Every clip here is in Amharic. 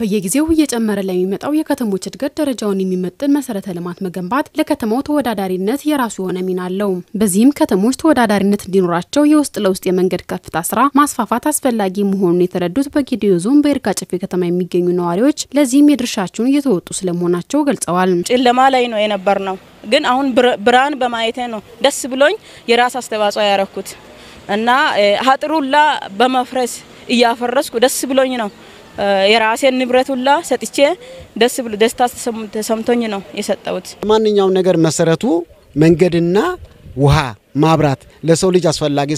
በየጊዜው እየጨመረ ለሚመጣው የከተሞች እድገት ደረጃውን የሚመጥን መሰረተ ልማት መገንባት ለከተማው ተወዳዳሪነት የራሱ የሆነ ሚና አለው። በዚህም ከተሞች ተወዳዳሪነት እንዲኖራቸው የውስጥ ለውስጥ የመንገድ ከፍታ ስራ ማስፋፋት አስፈላጊ መሆኑን የተረዱት በጌዲዮ ዞን በይርጋ ጨፌ ከተማ የሚገኙ ነዋሪዎች ለዚህም የድርሻቸውን እየተወጡ ስለመሆናቸው ገልጸዋል። ጨለማ ላይ ነው የነበር ነው፣ ግን አሁን ብርሃን በማየቴ ነው ደስ ብሎኝ የራስ አስተዋጽኦ ያረኩት እና ሀጥሩላ በመፍረስ እያፈረስኩ ደስ ብሎኝ ነው የራሴን ንብረት ሁላ ሰጥቼ ደስ ብሎ ደስታ ተሰምቶኝ ነው የሰጠሁት። ማንኛውም ነገር መሰረቱ መንገድና ውሃ ማብራት ለሰው ልጅ አስፈላጊ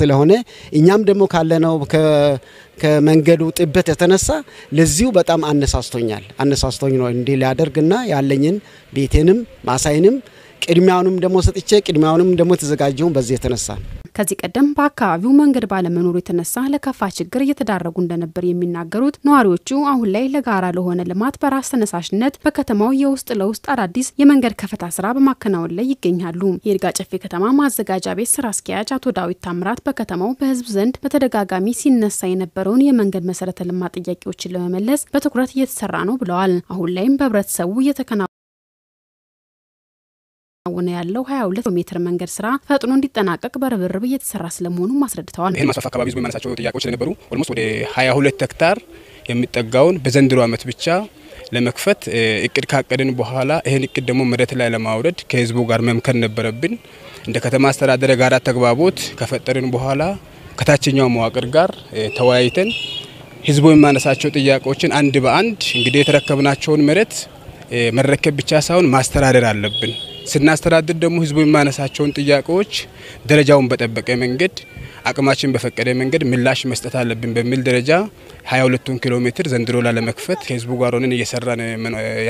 ስለሆነ እኛም ደግሞ ካለነው ከመንገዱ ጥበት የተነሳ ለዚሁ በጣም አነሳስቶኛል አነሳስቶኝ ነው እንዲህ ሊያደርግና ያለኝን ቤቴንም ማሳይንም ቅድሚያውንም ደግሞ ሰጥቼ ቅድሚያውንም ደግሞ የተዘጋጀውን በዚህ የተነሳ ከዚህ ቀደም በአካባቢው መንገድ ባለመኖሩ የተነሳ ለከፋ ችግር እየተዳረጉ እንደነበር የሚናገሩት ነዋሪዎቹ አሁን ላይ ለጋራ ለሆነ ልማት በራስ ተነሳሽነት በከተማው የውስጥ ለውስጥ አዳዲስ የመንገድ ከፈታ ስራ በማከናወን ላይ ይገኛሉ። የይርጋ ጨፌ ከተማ ማዘጋጃ ቤት ስራ አስኪያጅ አቶ ዳዊት ታምራት በከተማው በህዝብ ዘንድ በተደጋጋሚ ሲነሳ የነበረውን የመንገድ መሰረተ ልማት ጥያቄዎችን ለመመለስ በትኩረት እየተሰራ ነው ብለዋል። አሁን ላይም በህብረተሰቡ እየተከናወ እየተከናወነ ያለው 22 ሜትር መንገድ ስራ ፈጥኖ እንዲጠናቀቅ በርብርብ እየተሰራ ስለመሆኑ አስረድተዋል። ይህን ማስፋፋ አካባቢ ህዝቡ የሚያነሳቸው ጥያቄዎች ስለነበሩ ኦልሞስት ወደ 22 ሄክታር የሚጠጋውን በዘንድሮ አመት ብቻ ለመክፈት እቅድ ካቀድን በኋላ ይህን እቅድ ደግሞ መሬት ላይ ለማውረድ ከህዝቡ ጋር መምከር ነበረብን። እንደ ከተማ አስተዳደር ጋራ ተግባቦት ከፈጠርን በኋላ ከታችኛው መዋቅር ጋር ተወያይተን ህዝቡ የማነሳቸው ጥያቄዎችን አንድ በአንድ እንግዲህ የተረከብናቸውን መሬት መረከብ ብቻ ሳይሆን ማስተዳደር አለብን። ስናስተዳድር ደግሞ ህዝቡ የማነሳቸውን ጥያቄዎች ደረጃውን በጠበቀ መንገድ አቅማችን በፈቀደ መንገድ ምላሽ መስጠት አለብን በሚል ደረጃ 22ቱን ኪሎ ሜትር ዘንድሮ ላለመክፈት ከህዝቡ ጋር ሆነን እየሰራን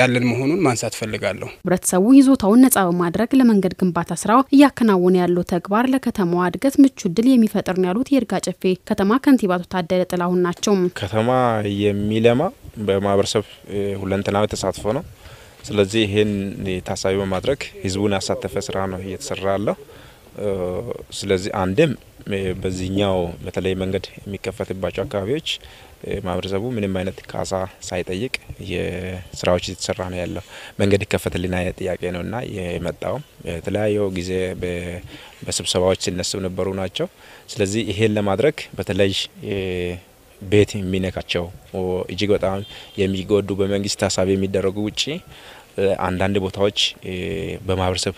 ያለን መሆኑን ማንሳት ፈልጋለሁ። ህብረተሰቡ ይዞታውን ነጻ በማድረግ ለመንገድ ግንባታ ስራው እያከናወነ ያለው ተግባር ለከተማዋ እድገት ምቹ ድል የሚፈጥር ነው ያሉት የይርጋ ጨፌ ከተማ ከንቲባ አቶ ታደለ ጥላሁን ናቸው። ከተማ የሚለማ በማህበረሰብ ሁለንተናዊ ተሳትፎ ነው። ስለዚህ ይህን ታሳቢ በማድረግ ህዝቡን ያሳተፈ ስራ ነው እየተሰራ ያለው። ስለዚህ አንድም በዚህኛው በተለይ መንገድ የሚከፈትባቸው አካባቢዎች ማህበረሰቡ ምንም አይነት ካሳ ሳይጠይቅ የስራዎች እየተሰራ ነው ያለው። መንገድ ይከፈትልን አይነት ጥያቄ ነው እና የመጣውም የተለያየው ጊዜ በስብሰባዎች ሲነሱ ነበሩ ናቸው። ስለዚህ ይሄን ለማድረግ በተለይ ቤት የሚነካቸው እጅግ በጣም የሚጎዱ በመንግስት ታሳቢ የሚደረጉ ውጪ አንዳንድ ቦታዎች በማህበረሰብ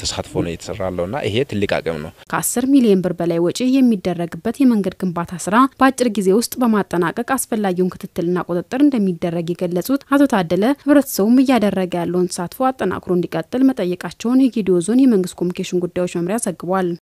ተሳትፎ ነው የተሰራ ያለውና ይሄ ትልቅ አቅም ነው። ከአስር ሚሊዮን ብር በላይ ወጪ የሚደረግበት የመንገድ ግንባታ ስራ በአጭር ጊዜ ውስጥ በማጠናቀቅ አስፈላጊውን ክትትልና ቁጥጥር እንደሚደረግ የገለጹት አቶ ታደለ ህብረተሰቡም እያደረገ ያለውን ተሳትፎ አጠናክሮ እንዲቀጥል መጠየቃቸውን የጌዲዮ ዞን የመንግስት ኮሚኒኬሽን ጉዳዮች መምሪያ ዘግቧል።